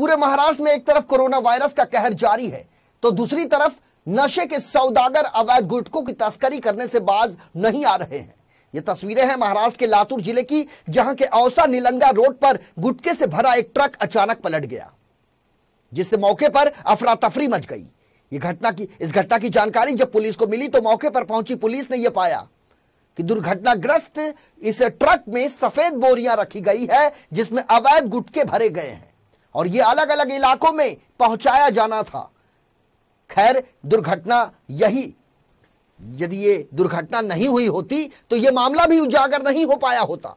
पूरे महाराष्ट्र में एक तरफ कोरोना वायरस का कहर जारी है तो दूसरी तरफ नशे के सौदागर अवैध गुटकों की तस्करी करने से बाज नहीं आ रहे हैं ये तस्वीरें हैं महाराष्ट्र के लातूर जिले की जहां के औसा निलंगा रोड पर गुटके से भरा एक ट्रक अचानक पलट गया जिससे मौके पर अफरा तफरी मच गई ये घटना की इस घटना की जानकारी जब पुलिस को मिली तो मौके पर पहुंची पुलिस ने यह पाया कि दुर्घटनाग्रस्त इस ट्रक में सफेद बोरियां रखी गई है जिसमें अवैध गुटके भरे गए हैं और ये अलग अलग इलाकों में पहुंचाया जाना था खैर दुर्घटना यही यदि ये दुर्घटना नहीं हुई होती तो यह मामला भी उजागर नहीं हो पाया होता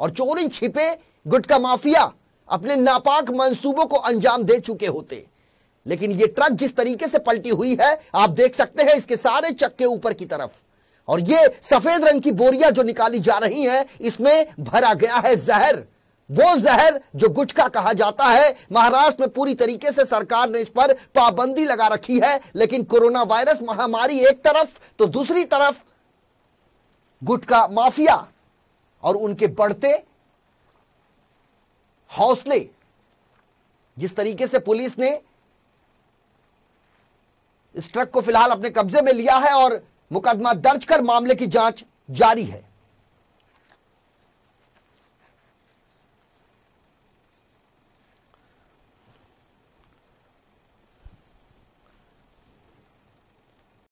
और चोरी छिपे गुटका माफिया अपने नापाक मंसूबों को अंजाम दे चुके होते लेकिन यह ट्रक जिस तरीके से पलटी हुई है आप देख सकते हैं इसके सारे चक्के ऊपर की तरफ और ये सफेद रंग की बोरियां जो निकाली जा रही हैं इसमें भरा गया है जहर वो जहर जो गुटखा कहा जाता है महाराष्ट्र में पूरी तरीके से सरकार ने इस पर पाबंदी लगा रखी है लेकिन कोरोना वायरस महामारी एक तरफ तो दूसरी तरफ गुटखा माफिया और उनके बढ़ते हौसले जिस तरीके से पुलिस ने इस ट्रक को फिलहाल अपने कब्जे में लिया है और मुकदमा दर्ज कर मामले की जांच जारी है